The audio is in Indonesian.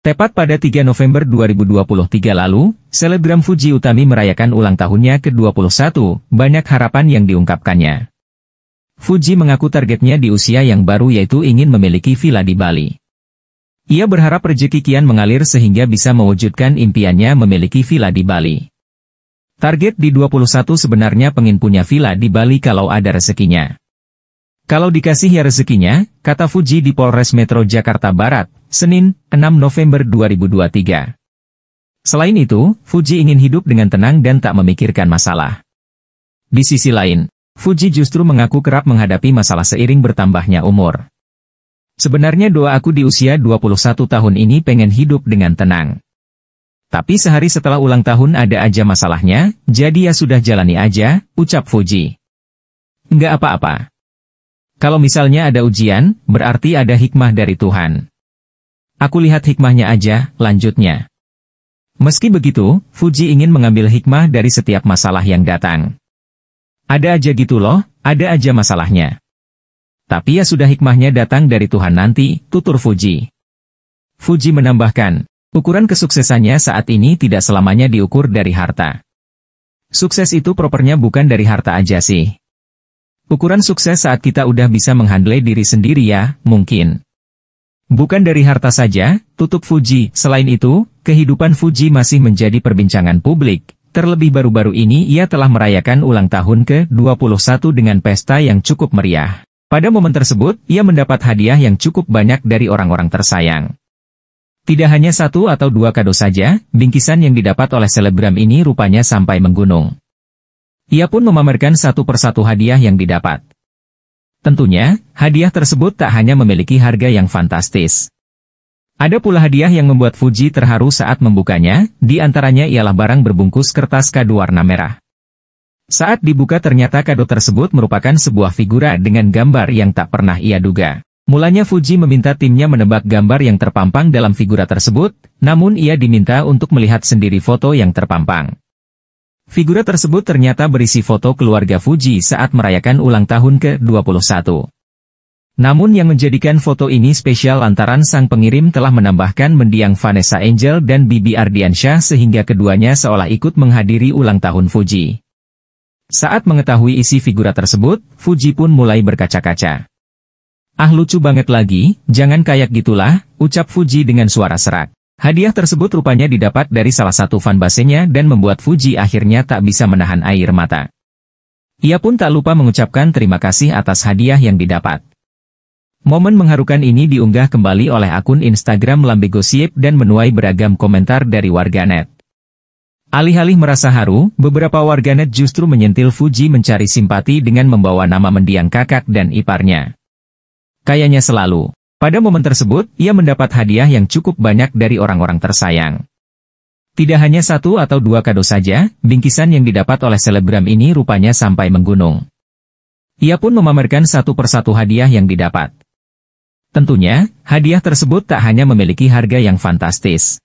Tepat pada 3 November 2023 lalu, selebgram Fuji Utami merayakan ulang tahunnya ke-21, banyak harapan yang diungkapkannya. Fuji mengaku targetnya di usia yang baru yaitu ingin memiliki villa di Bali. Ia berharap rezeki kian mengalir sehingga bisa mewujudkan impiannya memiliki villa di Bali. Target di 21 sebenarnya pengin punya villa di Bali kalau ada rezekinya. Kalau dikasih ya rezekinya, kata Fuji di Polres Metro Jakarta Barat, Senin, 6 November 2023. Selain itu, Fuji ingin hidup dengan tenang dan tak memikirkan masalah. Di sisi lain, Fuji justru mengaku kerap menghadapi masalah seiring bertambahnya umur. Sebenarnya doa aku di usia 21 tahun ini pengen hidup dengan tenang. Tapi sehari setelah ulang tahun ada aja masalahnya, jadi ya sudah jalani aja, ucap Fuji. Nggak apa-apa. Kalau misalnya ada ujian, berarti ada hikmah dari Tuhan. Aku lihat hikmahnya aja, lanjutnya. Meski begitu, Fuji ingin mengambil hikmah dari setiap masalah yang datang. Ada aja gitu loh, ada aja masalahnya. Tapi ya sudah hikmahnya datang dari Tuhan nanti, tutur Fuji. Fuji menambahkan, ukuran kesuksesannya saat ini tidak selamanya diukur dari harta. Sukses itu propernya bukan dari harta aja sih. Ukuran sukses saat kita udah bisa menghandle diri sendiri ya, mungkin. Bukan dari harta saja, tutup Fuji. Selain itu, kehidupan Fuji masih menjadi perbincangan publik. Terlebih baru-baru ini ia telah merayakan ulang tahun ke-21 dengan pesta yang cukup meriah. Pada momen tersebut, ia mendapat hadiah yang cukup banyak dari orang-orang tersayang. Tidak hanya satu atau dua kado saja, bingkisan yang didapat oleh selebgram ini rupanya sampai menggunung. Ia pun memamerkan satu persatu hadiah yang didapat. Tentunya, hadiah tersebut tak hanya memiliki harga yang fantastis. Ada pula hadiah yang membuat Fuji terharu saat membukanya, di antaranya ialah barang berbungkus kertas kado warna merah. Saat dibuka ternyata kado tersebut merupakan sebuah figura dengan gambar yang tak pernah ia duga. Mulanya Fuji meminta timnya menebak gambar yang terpampang dalam figura tersebut, namun ia diminta untuk melihat sendiri foto yang terpampang. Figura tersebut ternyata berisi foto keluarga Fuji saat merayakan ulang tahun ke-21. Namun yang menjadikan foto ini spesial lantaran sang pengirim telah menambahkan mendiang Vanessa Angel dan Bibi Ardiansyah sehingga keduanya seolah ikut menghadiri ulang tahun Fuji. Saat mengetahui isi figura tersebut, Fuji pun mulai berkaca-kaca. Ah lucu banget lagi, jangan kayak gitulah, ucap Fuji dengan suara serak. Hadiah tersebut rupanya didapat dari salah satu fanbasenya dan membuat Fuji akhirnya tak bisa menahan air mata. Ia pun tak lupa mengucapkan terima kasih atas hadiah yang didapat. Momen mengharukan ini diunggah kembali oleh akun Instagram Lambe Gosip dan menuai beragam komentar dari warganet. Alih-alih merasa haru, beberapa warganet justru menyentil Fuji mencari simpati dengan membawa nama mendiang kakak dan iparnya. Kayaknya selalu. Pada momen tersebut, ia mendapat hadiah yang cukup banyak dari orang-orang tersayang. Tidak hanya satu atau dua kado saja, bingkisan yang didapat oleh selebgram ini rupanya sampai menggunung. Ia pun memamerkan satu persatu hadiah yang didapat. Tentunya, hadiah tersebut tak hanya memiliki harga yang fantastis.